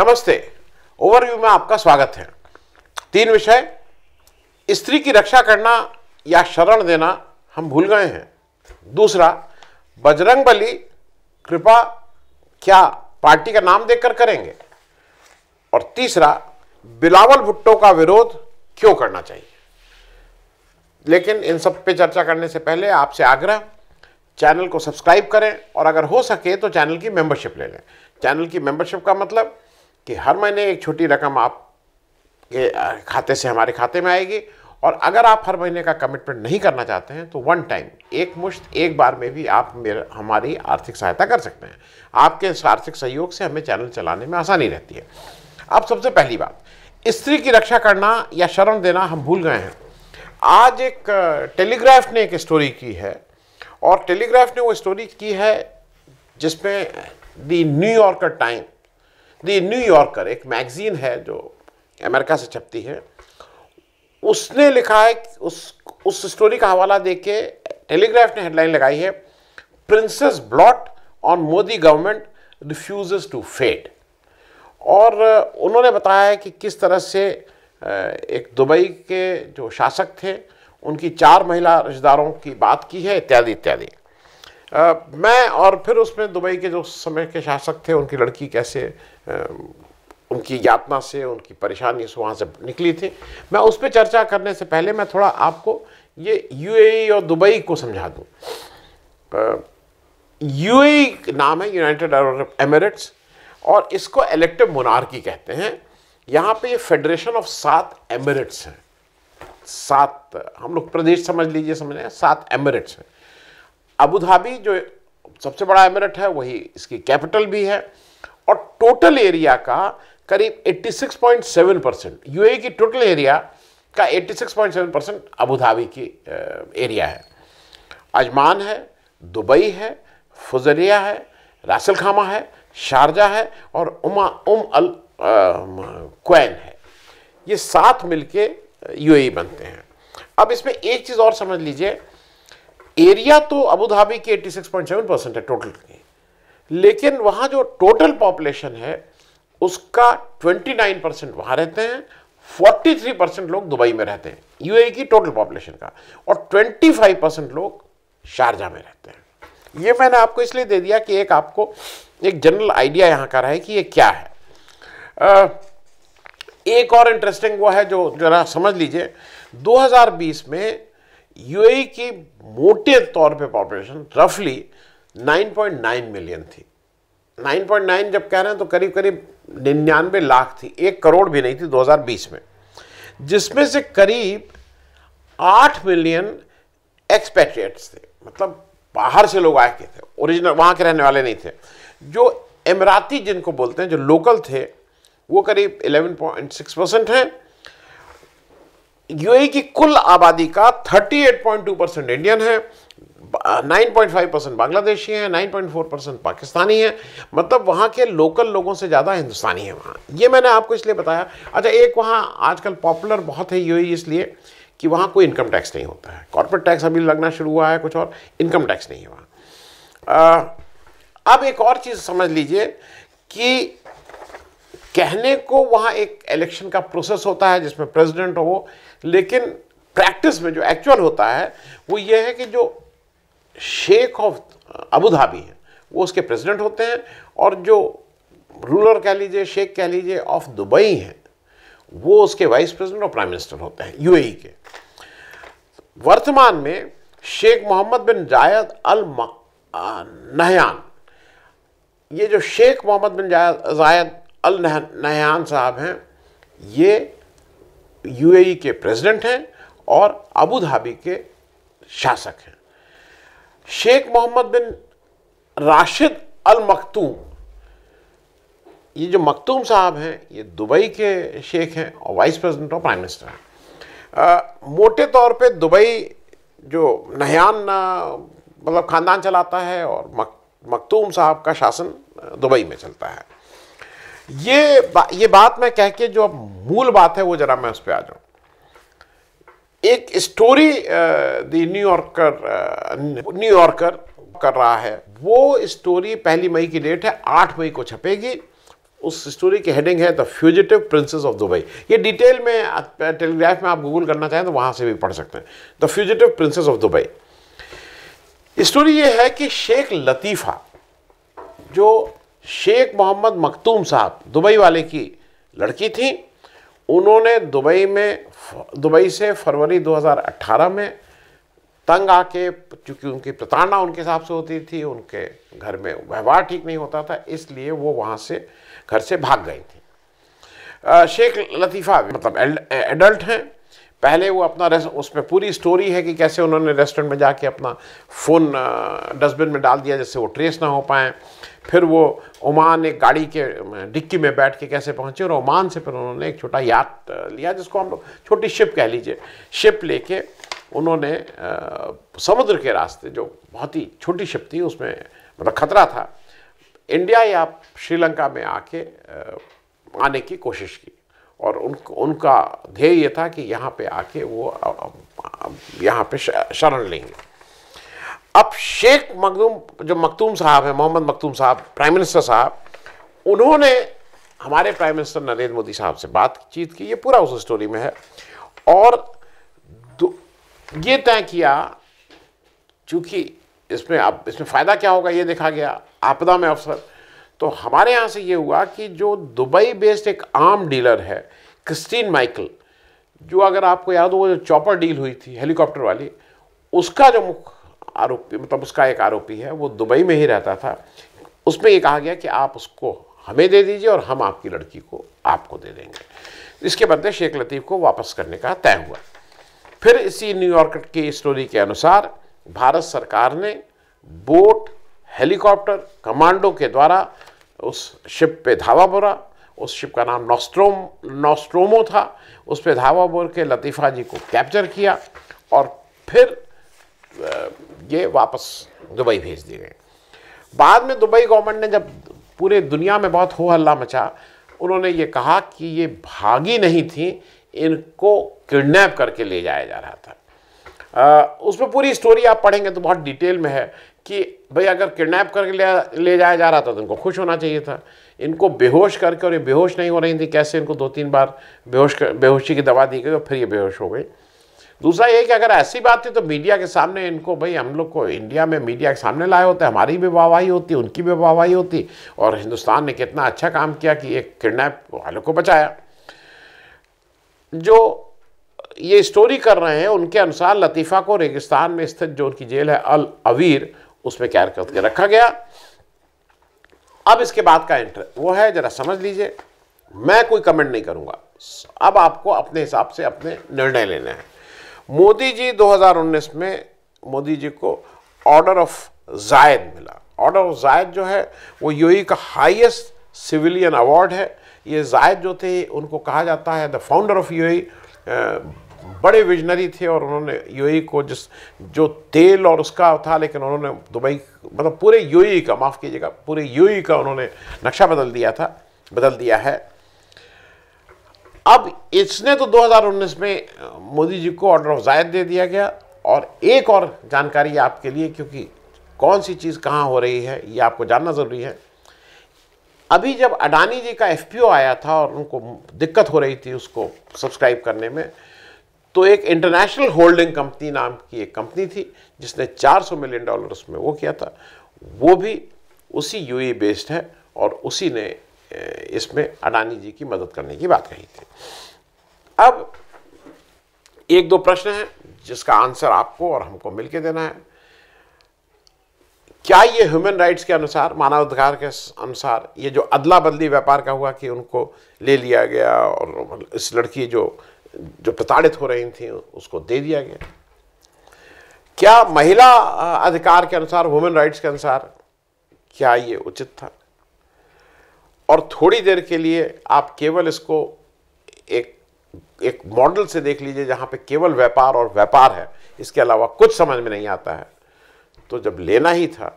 नमस्ते ओवरव्यू में आपका स्वागत है तीन विषय स्त्री की रक्षा करना या शरण देना हम भूल गए हैं दूसरा बजरंग बली कृपा क्या पार्टी का नाम देकर करेंगे और तीसरा बिलावल भुट्टो का विरोध क्यों करना चाहिए लेकिन इन सब पे चर्चा करने से पहले आपसे आग्रह चैनल को सब्सक्राइब करें और अगर हो सके तो चैनल की मेंबरशिप ले लें चैनल की मेंबरशिप का मतलब कि हर महीने एक छोटी रकम आप के खाते से हमारे खाते में आएगी और अगर आप हर महीने का कमिटमेंट नहीं करना चाहते हैं तो वन टाइम एक मुश्त एक बार में भी आप मेरे हमारी आर्थिक सहायता कर सकते हैं आपके इस आर्थिक सहयोग से हमें चैनल चलाने में आसानी रहती है अब सबसे पहली बात स्त्री की रक्षा करना या शरण देना हम भूल गए हैं आज एक टेलीग्राफ ने एक स्टोरी की है और टेलीग्राफ ने वो स्टोरी की है जिसमें the New Yorker time the New Yorker एक मैगजीन है जो अमेरिका से छपती है उसने लिखा है उस उस स्टोरी का हवाला दे के टेलीग्राफ ने हेडलाइन लगाई है princess blot on Modi government refuse to fade और uh, उन्होंने बताया है कि किस तरह से uh, एक दुबई के जो शासक थे उनकी चार महिला रिश्तेदारों की बात की है इत्यादि इत्यादि आ, मैं और फिर उसमें दुबई के जो समय के शासक थे उनकी लड़की कैसे आ, उनकी यातना से उनकी परेशानी से वहाँ से निकली थी मैं उस पर चर्चा करने से पहले मैं थोड़ा आपको ये यूएई और दुबई को समझा दूँ यूएई नाम है यूनाइटेड अरब एमिरेट्स और इसको इलेक्टिव मोनार्की कहते हैं यहाँ पे ये फेडरेशन ऑफ सात एमिरेट्स हैं सात हम लोग प्रदेश समझ लीजिए समझ रहे हैं सात एमिरेट्स हैं अबू धाबी जो सबसे बड़ा एमिरेट है वही इसकी कैपिटल भी है और टोटल एरिया का करीब 86.7 परसेंट यू की टोटल एरिया का 86.7 परसेंट धाबी की एरिया है अजमान है दुबई है फुजरिया है रासल खामा है शारजा है और उमा उम अल क्वैन है ये सात मिलके यूएई बनते हैं अब इसमें एक चीज़ और समझ लीजिए एरिया तो अबू धाबी की 86.7 परसेंट है टोटल की लेकिन वहाँ जो टोटल पॉपुलेशन है उसका 29 परसेंट वहाँ रहते हैं 43 परसेंट लोग दुबई में रहते हैं यूएई e की टोटल पॉपुलेशन का और 25 परसेंट लोग शारजा में रहते हैं ये मैंने आपको इसलिए दे दिया कि एक आपको एक जनरल आइडिया यहाँ का रहा है कि ये क्या है आ, एक और इंटरेस्टिंग वो है जो जरा समझ लीजिए 2020 में यूएई e की मोटे तौर पे पॉपुलेशन रफली 9.9 मिलियन थी 9.9 जब कह रहे हैं तो करीब करीब निन्यानवे लाख थी एक करोड़ भी नहीं थी 2020 में जिसमें से करीब आठ मिलियन एक्सपेट्रिएट्स थे मतलब बाहर से लोग आए के थे ओरिजिनल वहाँ के रहने वाले नहीं थे जो इमराती जिनको बोलते हैं जो लोकल थे वो करीब 11.6 परसेंट हैं यूएई की कुल आबादी का 38.2 परसेंट इंडियन है 9.5 परसेंट बांग्लादेशी है 9.4 परसेंट पाकिस्तानी है मतलब वहाँ के लोकल लोगों से ज़्यादा हिंदुस्तानी है वहाँ ये मैंने आपको इसलिए बताया अच्छा एक वहाँ आजकल पॉपुलर बहुत है यूएई इसलिए कि वहाँ कोई इनकम टैक्स नहीं होता है कॉरपोरेट टैक्स अभी लगना शुरू हुआ है कुछ और इनकम टैक्स नहीं है वहाँ अब एक और चीज़ समझ लीजिए कि कहने को वहाँ एक इलेक्शन का प्रोसेस होता है जिसमें प्रेसिडेंट हो लेकिन प्रैक्टिस में जो एक्चुअल होता है वो ये है कि जो शेख ऑफ अबू धाबी है वो उसके प्रेसिडेंट होते हैं और जो रूलर कह लीजिए शेख कह लीजिए ऑफ दुबई हैं वो उसके वाइस प्रेसिडेंट और प्राइम मिनिस्टर होते हैं यू e के वर्तमान में शेख मोहम्मद बिन जायद अल नहयान ये जो शेख मोहम्मद बिन जायद अल नहान साहब हैं ये यूएई के प्रेसिडेंट हैं और अबू धाबी के शासक हैं शेख मोहम्मद बिन राशिद अल मखतूम ये जो मखतूम साहब हैं ये दुबई के शेख हैं और वाइस प्रेसिडेंट और प्राइम मिनिस्टर हैं मोटे तौर पे दुबई जो नहान मतलब ख़ानदान चलाता है और मक, मकतूम साहब का शासन दुबई में चलता है ये बा, ये बात मैं कह के जो अब मूल बात है वो जरा मैं उस पर आ जाऊं एक स्टोरी द न्यूयॉर्कर न्यूयॉर्कर कर रहा है वो स्टोरी पहली मई की डेट है आठ मई को छपेगी उस स्टोरी की हेडिंग है the fugitive princess of Dubai ये डिटेल में टेलीग्राफ में आप गूगल करना चाहें तो वहां से भी पढ़ सकते हैं the fugitive princess of Dubai story ये है कि शेख लतीफ़ा जो शेख मोहम्मद मखतूम साहब दुबई वाले की लड़की थी उन्होंने दुबई में दुबई से फरवरी 2018 में तंग आके चूँकि उनकी प्रताड़ना उनके हिसाब से होती थी उनके घर में व्यवहार ठीक नहीं होता था इसलिए वो वहाँ से घर से भाग गई थी शेख लतीफ़ा मतलब एडल्ट हैं पहले वो अपना उस पर पूरी स्टोरी है कि कैसे उन्होंने रेस्टोरेंट में जाके अपना फ़ोन डस्टबिन में डाल दिया जिससे वो ट्रेस ना हो पाएँ फिर वो ओमान एक गाड़ी के डिक्की में बैठ के कैसे पहुँचे और ओमान से फिर उन्होंने एक छोटा याद लिया जिसको हम लोग छोटी शिप कह लीजिए शिप लेके उन्होंने समुद्र के रास्ते जो बहुत ही छोटी शिप थी उसमें मतलब खतरा था इंडिया या श्रीलंका में आके आने की कोशिश की और उन उनका ध्येय ये था कि यहाँ पे आके वो यहाँ पे शरण लेंगे अब शेख मखदूम जो मखतूम साहब हैं मोहम्मद मखतूम साहब प्राइम मिनिस्टर साहब उन्होंने हमारे प्राइम मिनिस्टर नरेंद्र मोदी साहब से बातचीत की ये पूरा उस स्टोरी में है और ये तय किया चूँकि इसमें अब इसमें फ़ायदा क्या होगा ये देखा गया आपदा में अवसर तो हमारे यहाँ से ये हुआ कि जो दुबई बेस्ड एक आम डीलर है क्रिस्टीन माइकल जो अगर आपको याद हो वो जो चॉपर डील हुई थी हेलीकॉप्टर वाली उसका जो मुख्य आरोपी मतलब उसका एक आरोपी है वो दुबई में ही रहता था उसमें ये कहा गया कि आप उसको हमें दे दीजिए और हम आपकी लड़की को आपको दे देंगे इसके बदले शेख लतीफ़ को वापस करने का तय हुआ फिर इसी न्यूयॉर्क की स्टोरी के अनुसार भारत सरकार ने बोट हेलीकॉप्टर कमांडो के द्वारा उस शिप पे धावा बोरा उस शिप का नाम नोस्ट्रोम नोस्ट्रोमो था उस पर धावा बोर के लतीफ़ा जी को कैप्चर किया और फिर ये वापस दुबई भेज दिए गए बाद में दुबई गवर्नमेंट ने जब पूरे दुनिया में बहुत हो हल्ला मचा उन्होंने ये कहा कि ये भागी नहीं थी इनको किडनैप करके ले जाया जा रहा था उसमें पूरी स्टोरी आप पढ़ेंगे तो बहुत डिटेल में है कि भाई अगर किडनैप करके ले ले जाया जा रहा था तो इनको खुश होना चाहिए था इनको बेहोश करके और ये बेहोश नहीं हो रही थी कैसे इनको दो तीन बार बेहोश कर बेहोशी की दवा दी गई और फिर ये बेहोश हो गई दूसरा ये कि अगर ऐसी बात थी तो मीडिया के सामने इनको भाई हम लोग को इंडिया में मीडिया के सामने लाए होते हमारी भी वाहवाही होती उनकी भी वाहवाही होती और हिंदुस्तान ने कितना अच्छा काम किया कि एक किडनैप वालों को बचाया जो ये स्टोरी कर रहे हैं उनके अनुसार लतीफ़ा को रेगिस्तान में स्थित जो उनकी जेल है अल अवीर उसमें कैर करके रखा गया अब इसके बाद का एंटर वो है जरा समझ लीजिए मैं कोई कमेंट नहीं करूंगा अब आपको अपने हिसाब से अपने निर्णय लेने हैं मोदी जी 2019 में मोदी जी को ऑर्डर ऑफ जायद मिला ऑर्डर ऑफ जायद जो है वो यू e का हाईएस्ट सिविलियन अवार्ड है ये जायद जो थे उनको कहा जाता है द फाउंडर ऑफ यू बड़े विजनरी थे और उन्होंने यूएई e को जिस जो तेल और उसका था लेकिन उन्होंने दुबई मतलब पूरे यूएई e का माफ़ कीजिएगा पूरे यूएई e का उन्होंने नक्शा बदल दिया था बदल दिया है अब इसने तो 2019 में मोदी जी को ऑर्डर ऑफ जायद दे दिया गया और एक और जानकारी आपके लिए क्योंकि कौन सी चीज़ कहाँ हो रही है ये आपको जानना ज़रूरी है अभी जब अडानी जी का एफ आया था और उनको दिक्कत हो रही थी उसको सब्सक्राइब करने में तो एक इंटरनेशनल होल्डिंग कंपनी नाम की एक कंपनी थी जिसने 400 मिलियन डॉलर उसमें वो किया था वो भी उसी यू बेस्ड है और उसी ने इसमें अडानी जी की मदद करने की बात कही थी अब एक दो प्रश्न हैं जिसका आंसर आपको और हमको मिलके देना है क्या ये ह्यूमन राइट्स के अनुसार मानवाधिकार के अनुसार ये जो अदला बदली व्यापार का हुआ कि उनको ले लिया गया और इस लड़की जो जो प्रताड़ित हो रही थी उसको दे दिया गया क्या महिला अधिकार के अनुसार वुमेन राइट्स के अनुसार क्या ये उचित था और थोड़ी देर के लिए आप केवल इसको एक एक मॉडल से देख लीजिए जहाँ पे केवल व्यापार और व्यापार है इसके अलावा कुछ समझ में नहीं आता है तो जब लेना ही था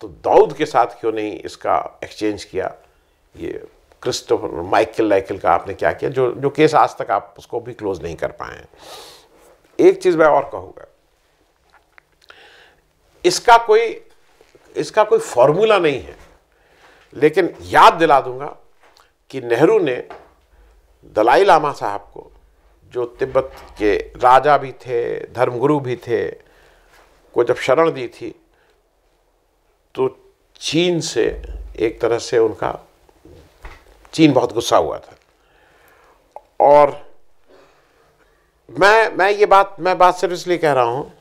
तो दाऊद के साथ क्यों नहीं इसका एक्सचेंज किया ये क्रिस्टोफर माइकल लाइकल का आपने क्या किया जो जो केस आज तक आप उसको भी क्लोज नहीं कर पाए हैं एक चीज़ मैं और कहूँगा इसका कोई इसका कोई फॉर्मूला नहीं है लेकिन याद दिला दूंगा कि नेहरू ने दलाई लामा साहब को जो तिब्बत के राजा भी थे धर्मगुरु भी थे को जब शरण दी थी तो चीन से एक तरह से उनका चीन बहुत गुस्सा हुआ था और मैं मैं ये बात मैं बात सिर्फ इसलिए कह रहा हूँ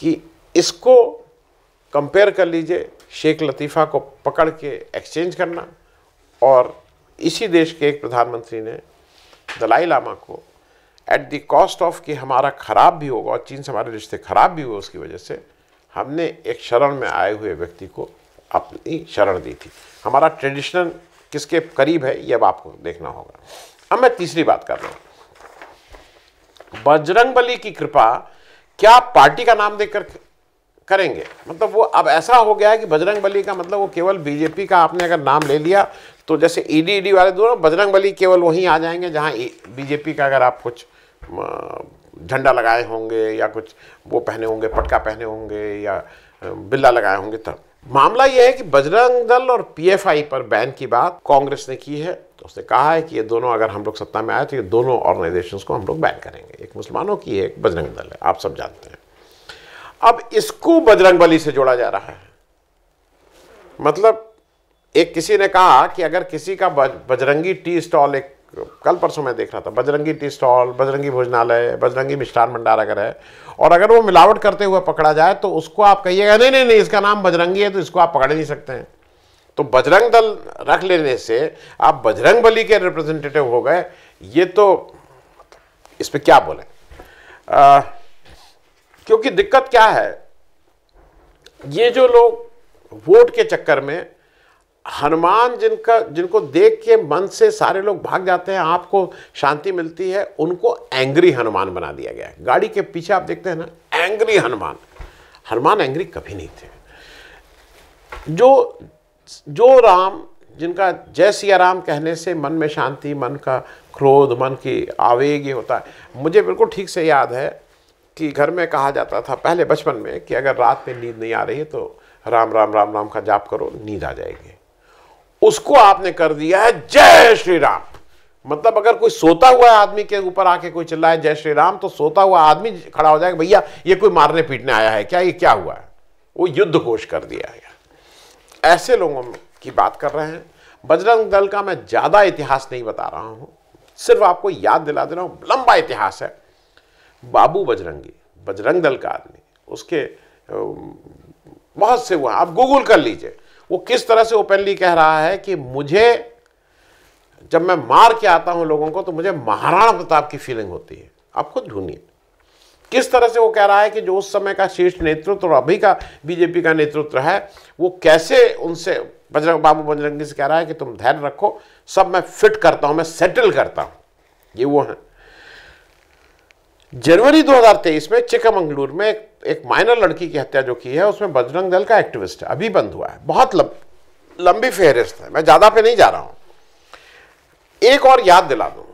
कि इसको कंपेयर कर लीजिए शेख लतीफ़ा को पकड़ के एक्सचेंज करना और इसी देश के एक प्रधानमंत्री ने दलाई लामा को एट द कॉस्ट ऑफ कि हमारा ख़राब भी होगा और चीन से हमारे रिश्ते ख़राब भी हुए उसकी वजह से हमने एक शरण में आए हुए व्यक्ति को अपनी शरण दी थी हमारा ट्रेडिशनल किसके करीब है ये अब आपको देखना होगा अब मैं तीसरी बात कर रहा हूँ बजरंग बली की कृपा क्या पार्टी का नाम देकर करेंगे मतलब वो अब ऐसा हो गया है कि बजरंग बली का मतलब वो केवल बीजेपी का आपने अगर नाम ले लिया तो जैसे ईडी वाले दोनों बजरंग बली केवल वहीं आ जाएंगे जहाँ बीजेपी का अगर आप कुछ झंडा लगाए होंगे या कुछ वो पहने होंगे पटका पहने होंगे या बिल्ला लगाए होंगे तब मामला यह है कि बजरंग दल और पीएफआई पर बैन की बात कांग्रेस ने की है तो उसने कहा है कि ये दोनों अगर हम लोग सत्ता में आए तो ये दोनों ऑर्गेनाइजेशंस को हम लोग बैन करेंगे एक मुसलमानों की है एक बजरंग दल है आप सब जानते हैं अब इसको बजरंग बली से जोड़ा जा रहा है मतलब एक किसी ने कहा कि अगर किसी का बजरंगी टी स्टॉल एक कल परसों मैं देख रहा था बजरंगी टी स्टॉल बजरंगी भोजनालय बजरंगी मिष्ठान भंडार अगर है और अगर वो मिलावट करते हुए पकड़ा जाए तो उसको आप कहिएगा नहीं नहीं नहीं इसका नाम बजरंगी है तो इसको आप पकड़ नहीं सकते हैं तो बजरंग दल रख लेने से आप बजरंग बली के रिप्रेजेंटेटिव हो गए ये तो इस पर क्या बोले आ, क्योंकि दिक्कत क्या है ये जो लोग वोट के चक्कर में हनुमान जिनका जिनको देख के मन से सारे लोग भाग जाते हैं आपको शांति मिलती है उनको एंग्री हनुमान बना दिया गया है गाड़ी के पीछे आप देखते हैं ना एंग्री हनुमान हनुमान एंग्री कभी नहीं थे जो जो राम जिनका जय सिया राम कहने से मन में शांति मन का क्रोध मन की आवेग ये होता है मुझे बिल्कुल ठीक से याद है कि घर में कहा जाता था पहले बचपन में कि अगर रात में नींद नहीं आ रही है तो राम राम राम राम का जाप करो नींद आ जाएगी उसको आपने कर दिया है जय श्री राम मतलब अगर कोई सोता हुआ आदमी के ऊपर आके कोई चिल्लाए जय श्री राम तो सोता हुआ आदमी खड़ा हो जाएगा भैया ये कोई मारने पीटने आया है क्या ये क्या हुआ है वो युद्ध घोष कर दिया है ऐसे लोगों की बात कर रहे हैं बजरंग दल का मैं ज़्यादा इतिहास नहीं बता रहा हूं सिर्फ आपको याद दिला दे रहा हूं लंबा इतिहास है बाबू बजरंगी बजरंग दल का आदमी उसके बहुत से हुआ आप गूगल कर लीजिए वो किस तरह से ओपनली कह रहा है कि मुझे जब मैं मार के आता हूं लोगों को तो मुझे महाराणा प्रताप की फीलिंग होती है आप खुद ढूंढिए किस तरह से वो कह रहा है कि जो उस समय का शीर्ष नेतृत्व और अभी का बीजेपी का नेतृत्व है वो कैसे उनसे बजरंग बाबू बजरंगी से कह रहा है कि तुम धैर्य रखो सब मैं फिट करता हूं मैं सेटल करता हूं ये वो है जनवरी 2023 में चिकमंगलूर में एक एक माइनर लड़की की हत्या जो की है उसमें बजरंग दल का एक्टिविस्ट है अभी बंद हुआ है बहुत लंब, लंबी फहरिस्त है मैं ज़्यादा पे नहीं जा रहा हूं एक और याद दिला दू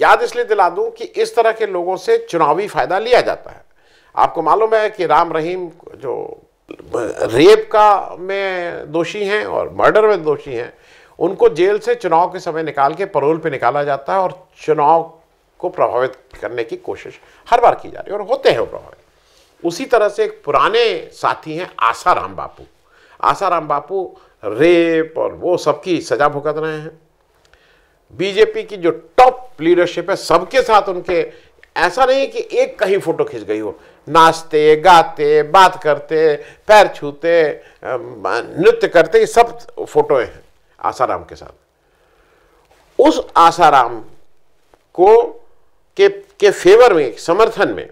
याद इसलिए दिला दू कि इस तरह के लोगों से चुनावी फ़ायदा लिया जाता है आपको मालूम है कि राम रहीम जो रेप का में दोषी हैं और मर्डर में दोषी हैं उनको जेल से चुनाव के समय निकाल के परोल पे निकाला जाता है और चुनाव को प्रभावित करने की कोशिश हर बार की जा रही है और होते हैं वो प्रभावित उसी तरह से एक पुराने साथी हैं आसाराम बापू आसाराम बापू रेप और वो सबकी सजा भुगत रहे हैं बीजेपी की जो टॉप लीडरशिप है सबके साथ उनके ऐसा नहीं कि एक कहीं फोटो खींच गई हो नाचते गाते बात करते पैर छूते नृत्य करते ये सब फोटोएं हैं आसाराम के साथ उस आसाराम को के के फेवर में समर्थन में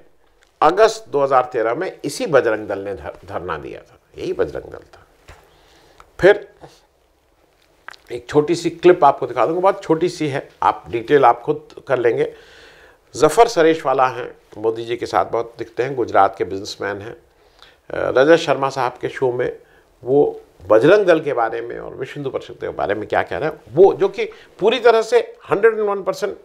अगस्त 2013 में इसी बजरंग दल ने धरना दिया था यही बजरंग दल था फिर एक छोटी सी क्लिप आपको दिखा दूंगा बहुत छोटी सी है आप डिटेल आप खुद कर लेंगे जफ़र सरेश वाला हैं मोदी जी के साथ बहुत दिखते हैं गुजरात के बिजनेसमैन हैं रजत शर्मा साहब के शो में वो बजरंग दल के बारे में और विश्व हिंदू परिषद के बारे में क्या कह रहे हैं वो जो कि पूरी तरह से 101 परसेंट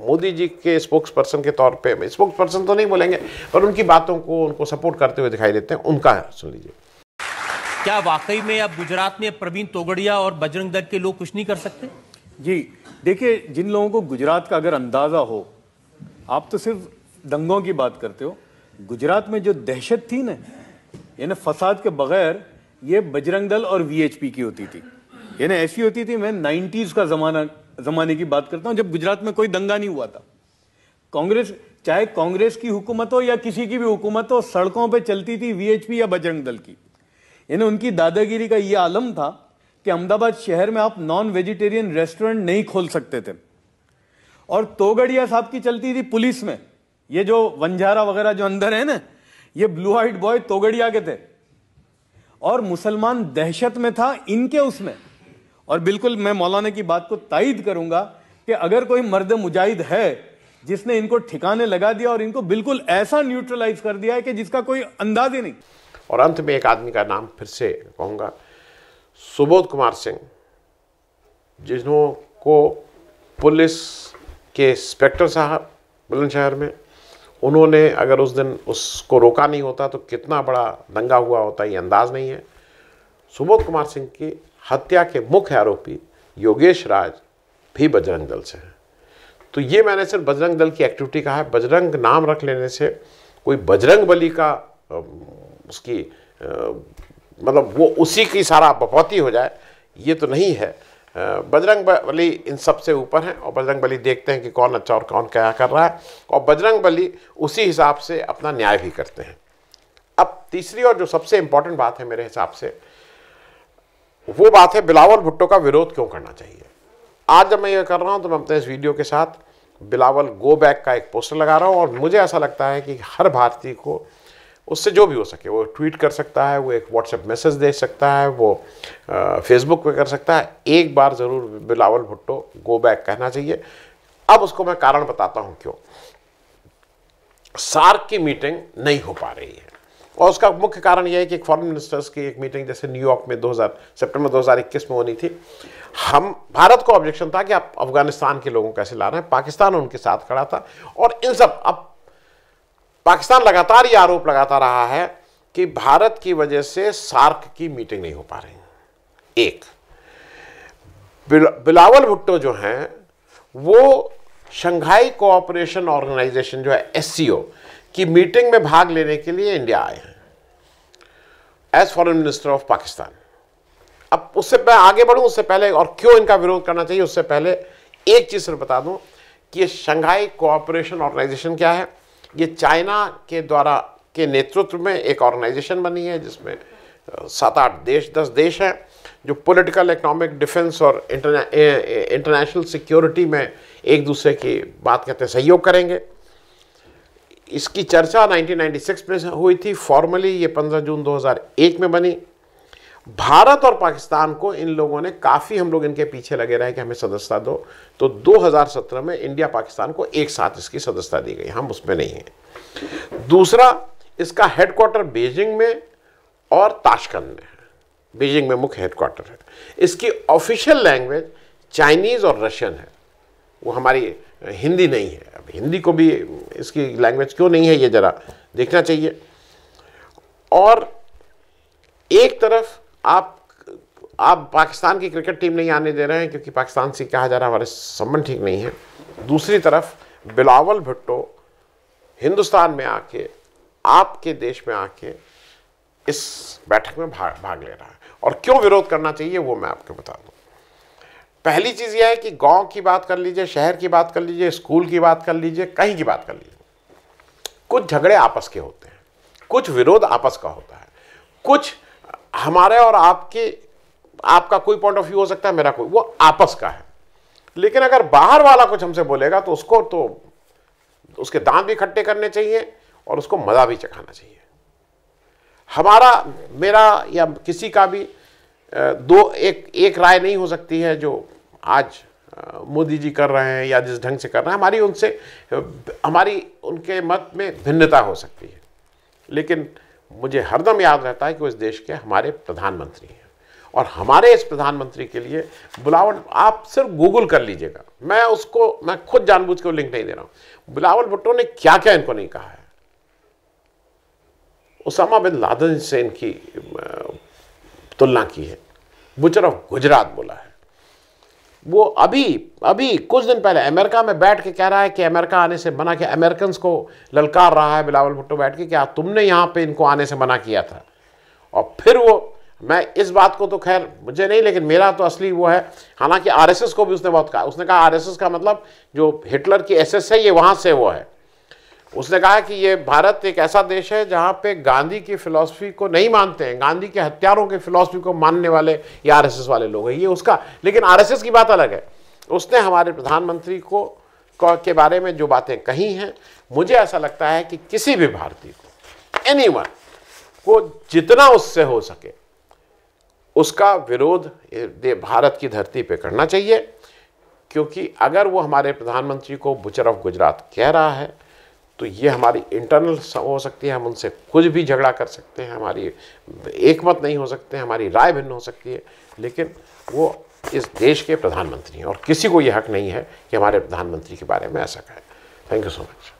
मोदी जी के स्पोक्स पर्सन के तौर पे स्पोक्स पर्सन तो नहीं बोलेंगे पर उनकी बातों को उनको सपोर्ट करते हुए दिखाई देते हैं उनका सुन लीजिए क्या वाकई में अब गुजरात में प्रवीण तोगड़िया और बजरंग दल के लोग कुछ नहीं कर सकते जी देखिए जिन लोगों को गुजरात का अगर अंदाज़ा हो आप तो सिर्फ दंगों की बात करते हो गुजरात में जो दहशत थी ना यानी फसाद के बगैर ये बजरंग दल और वीएचपी की होती थी यानी ऐसी होती थी मैं नाइन्टीज़ का ज़माना ज़माने की बात करता हूं जब गुजरात में कोई दंगा नहीं हुआ था कांग्रेस चाहे कांग्रेस की हुकूमत हो या किसी की भी हुकूमत हो सड़कों पर चलती थी वीएचपी या बजरंग दल की यानी उनकी दादागिरी का यह आलम था कि अहमदाबाद शहर में आप नॉन वेजिटेरियन रेस्टोरेंट नहीं खोल सकते थे और तोगड़िया साहब की चलती थी पुलिस में ये जो वंजारा वगैरह जो अंदर है ना ये ब्लू हाइट बॉय तोगड़िया के थे और मुसलमान दहशत में था इनके उसमें और बिल्कुल मैं मौलाना की बात को तायद करूंगा कि अगर कोई मर्द मुजाहिद है जिसने इनको ठिकाने लगा दिया और इनको बिल्कुल ऐसा न्यूट्रलाइज कर दिया है कि जिसका कोई अंदाज ही नहीं और अंत में एक आदमी का नाम फिर से कहूंगा सुबोध कुमार सिंह जिन्हों को पुलिस के इंस्पेक्टर साहब बुलंदशहर में उन्होंने अगर उस दिन उसको रोका नहीं होता तो कितना बड़ा दंगा हुआ होता ये अंदाज़ नहीं है सुबोध कुमार सिंह की हत्या के मुख्य आरोपी योगेश राज भी बजरंग दल से हैं तो ये मैंने सिर्फ बजरंग दल की एक्टिविटी कहा है बजरंग नाम रख लेने से कोई बजरंग बली का उसकी मतलब वो उसी की सारा बपौती हो जाए ये तो नहीं है बजरंग बली इन सब से ऊपर हैं और बजरंग बली देखते हैं कि कौन अच्छा और कौन क्या कर रहा है और बजरंग बली उसी हिसाब से अपना न्याय भी करते हैं अब तीसरी और जो सबसे इम्पॉर्टेंट बात है मेरे हिसाब से वो बात है बिलावल भुट्टो का विरोध क्यों करना चाहिए आज जब मैं ये कर रहा हूँ तो मैं अपने इस वीडियो के साथ बिलावल गो बैक का एक पोस्टर लगा रहा हूँ और मुझे ऐसा लगता है कि हर भारतीय को उससे जो भी हो सके वो ट्वीट कर सकता है वो एक व्हाट्सएप मैसेज दे सकता है वो फेसबुक पे कर सकता है एक बार ज़रूर बिलावल भुट्टो गो बैक कहना चाहिए अब उसको मैं कारण बताता हूँ क्यों सार्क की मीटिंग नहीं हो पा रही है और उसका मुख्य कारण यह है कि एक फॉरेन मिनिस्टर्स की एक मीटिंग जैसे न्यूयॉर्क में 2000 सितंबर 2021 में होनी थी हम भारत को ऑब्जेक्शन था कि आप अफगानिस्तान के लोगों कैसे ला रहे हैं पाकिस्तान उनके साथ खड़ा था और इन सब अब पाकिस्तान लगातार ये आरोप लगाता रहा है कि भारत की वजह से सार्क की मीटिंग नहीं हो पा रही एक बिलावल भुट्टो जो हैं वो शंघाई कोऑपरेशन ऑर्गेनाइजेशन जो है एस कि मीटिंग में भाग लेने के लिए इंडिया आए हैं as foreign minister of Pakistan अब उससे मैं आगे बढ़ूं उससे पहले और क्यों इनका विरोध करना चाहिए उससे पहले एक चीज़ सिर्फ बता दूं कि ये शंघाई कोऑपरेशन ऑर्गेनाइजेशन क्या है ये चाइना के द्वारा के नेतृत्व में एक ऑर्गेनाइजेशन बनी है जिसमें सात आठ देश दस देश हैं जो पॉलिटिकल इकोनॉमिक डिफेंस और इंटरनेशनल सिक्योरिटी में एक दूसरे की बात करते सहयोग करेंगे इसकी चर्चा 1996 में हुई थी फॉर्मली ये 15 जून 2001 में बनी भारत और पाकिस्तान को इन लोगों ने काफ़ी हम लोग इनके पीछे लगे रहे कि हमें सदस्यता दो तो 2017 में इंडिया पाकिस्तान को एक साथ इसकी सदस्यता दी गई हम उसमें नहीं हैं दूसरा इसका हेडक्वार्टर बीजिंग में और ताशकंद में है बीजिंग में मुख्य हेडक्वार्टर है इसकी ऑफिशियल लैंग्वेज चाइनीज़ और रशियन है वो हमारी हिंदी नहीं है अब हिंदी को भी इसकी लैंग्वेज क्यों नहीं है ये ज़रा देखना चाहिए और एक तरफ आप आप पाकिस्तान की क्रिकेट टीम नहीं आने दे रहे हैं क्योंकि पाकिस्तान से कहा जा रहा है हमारे संबंध ठीक नहीं है दूसरी तरफ बिलावल भुट्टो हिंदुस्तान में आके आपके देश में आके इस बैठक में भाग भाग ले रहा है और क्यों विरोध करना चाहिए वो मैं आपको बता दूँ पहली चीज़ यह है कि गांव की बात कर लीजिए शहर की बात कर लीजिए स्कूल की बात कर लीजिए कहीं की बात कर लीजिए कुछ झगड़े आपस के होते हैं कुछ विरोध आपस का होता है कुछ हमारे और आपके आपका कोई पॉइंट ऑफ व्यू हो सकता है मेरा कोई वो आपस का है लेकिन अगर बाहर वाला कुछ हमसे बोलेगा तो उसको तो उसके दांत भी इकट्ठे करने चाहिए और उसको मज़ा भी चखाना चाहिए हमारा मेरा या किसी का भी दो एक एक राय नहीं हो सकती है जो आज मोदी जी कर रहे हैं या जिस ढंग से कर रहे हैं हमारी उनसे हमारी उनके मत में भिन्नता हो सकती है लेकिन मुझे हरदम याद रहता है कि वो इस देश के हमारे प्रधानमंत्री हैं और हमारे इस प्रधानमंत्री के लिए बुलावल आप सिर्फ गूगल कर लीजिएगा मैं उसको मैं खुद जानबूझ के लिंक नहीं दे रहा हूँ बुलावल भुट्टो ने क्या क्या इनको नहीं कहा है उसामा बिन लादन से इनकी तुलना की है बुचर ऑफ गुजरात बोला है वो अभी अभी कुछ दिन पहले अमेरिका में बैठ के कह रहा है कि अमेरिका आने से मना किया अमेरिकन को ललकार रहा है बिलावल भुट्टो बैठ के क्या तुमने यहाँ पे इनको आने से मना किया था और फिर वो मैं इस बात को तो खैर मुझे नहीं लेकिन मेरा तो असली वो है हालांकि आरएसएस को भी उसने बहुत कहा उसने कहा आरएसएस का मतलब जो हिटलर की एसएस है ये वहाँ से वो है उसने कहा कि ये भारत एक ऐसा देश है जहाँ पे गांधी की फिलॉसफी को नहीं मानते हैं गांधी के हत्यारों की फिलॉसफी को मानने वाले ये आरएसएस वाले लोग हैं ये उसका लेकिन आरएसएस की बात अलग है उसने हमारे प्रधानमंत्री को के बारे में जो बातें कही हैं मुझे ऐसा लगता है कि किसी भी भारतीय को एनी को जितना उससे हो सके उसका विरोध भारत की धरती पर करना चाहिए क्योंकि अगर वो हमारे प्रधानमंत्री को बुचर ऑफ गुजरात कह रहा है तो ये हमारी इंटरनल हो सकती है हम उनसे कुछ भी झगड़ा कर सकते हैं हमारी एक मत नहीं हो सकते हमारी राय भिन्न हो सकती है लेकिन वो इस देश के प्रधानमंत्री हैं और किसी को ये हक नहीं है कि हमारे प्रधानमंत्री के बारे में ऐसा कहें थैंक यू सो मच